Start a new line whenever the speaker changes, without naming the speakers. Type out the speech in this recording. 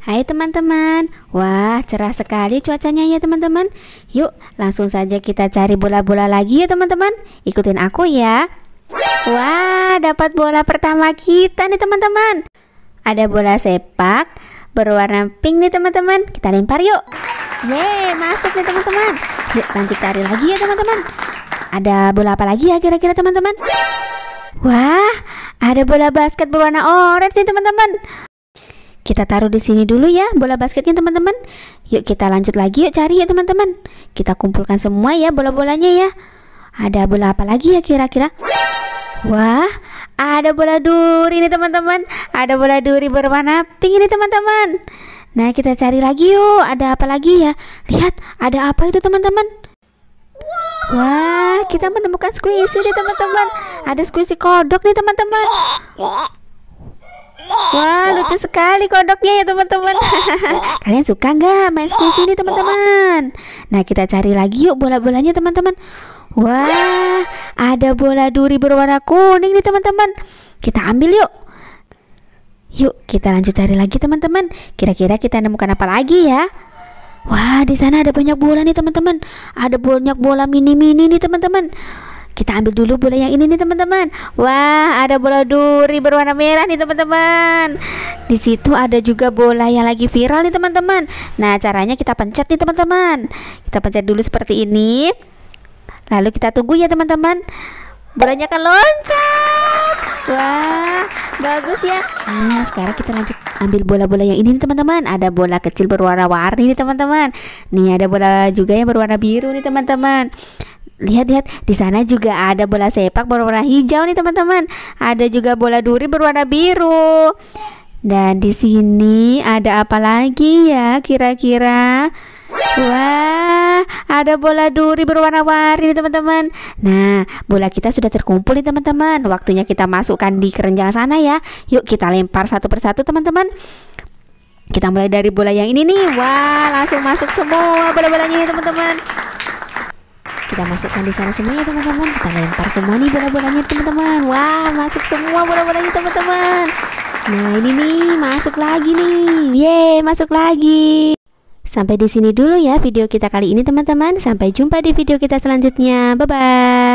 Hai teman-teman, wah cerah sekali cuacanya ya teman-teman Yuk langsung saja kita cari bola-bola lagi ya teman-teman Ikutin aku ya Wah dapat bola pertama kita nih teman-teman Ada bola sepak berwarna pink nih teman-teman Kita lempar yuk Yeay masuk nih teman-teman Yuk lanjut cari lagi ya teman-teman Ada bola apa lagi ya kira-kira teman-teman Wah ada bola basket berwarna orange nih teman-teman kita taruh di sini dulu ya bola basketnya teman-teman. Yuk kita lanjut lagi yuk cari ya teman-teman. Kita kumpulkan semua ya bola-bolanya ya. Ada bola apa lagi ya kira-kira? Wah, ada bola duri nih teman-teman. Ada bola duri berwarna pink ini teman-teman. Nah, kita cari lagi yuk. Ada apa lagi ya? Lihat, ada apa itu teman-teman? Wah, kita menemukan squishy nih teman-teman. Ada squishy kodok nih teman-teman. Wah, lucu sekali kodoknya ya teman-teman. Kalian suka nggak main squishy ini teman-teman? Nah, kita cari lagi yuk bola-bolanya teman-teman. Wah, ada bola duri berwarna kuning nih teman-teman. Kita ambil yuk. Yuk, kita lanjut cari lagi teman-teman. Kira-kira kita nemukan apa lagi ya? Wah, di sana ada banyak bola nih teman-teman. Ada banyak bola mini-mini nih teman-teman. Kita ambil dulu bola yang ini nih teman-teman. Wah, ada bola duri berwarna merah nih teman-teman. Di situ ada juga bola yang lagi viral nih teman-teman. Nah, caranya kita pencet nih teman-teman. Kita pencet dulu seperti ini. Lalu kita tunggu ya teman-teman. Bolanya akan loncat. Wah, bagus ya. Nah, sekarang kita lanjut ambil bola-bola yang ini teman-teman. Ada bola kecil berwarna warni nih teman-teman. Nih ada bola juga yang berwarna biru nih teman-teman. Lihat-lihat, di sana juga ada bola sepak berwarna hijau nih teman-teman. Ada juga bola duri berwarna biru. Dan di sini ada apa lagi ya kira-kira? Wah, ada bola duri berwarna-warni nih teman-teman. Nah, bola kita sudah terkumpul nih teman-teman. Waktunya kita masukkan di keranjang sana ya. Yuk kita lempar satu persatu teman-teman. Kita mulai dari bola yang ini nih. Wah, langsung masuk semua bola-bolanya teman-teman kita masukkan di sana semuanya teman-teman kita lempar semua nih bola-bolanya teman-teman wah masuk semua bola-bolanya teman-teman nah ini nih masuk lagi nih yeay masuk lagi sampai di sini dulu ya video kita kali ini teman-teman sampai jumpa di video kita selanjutnya bye bye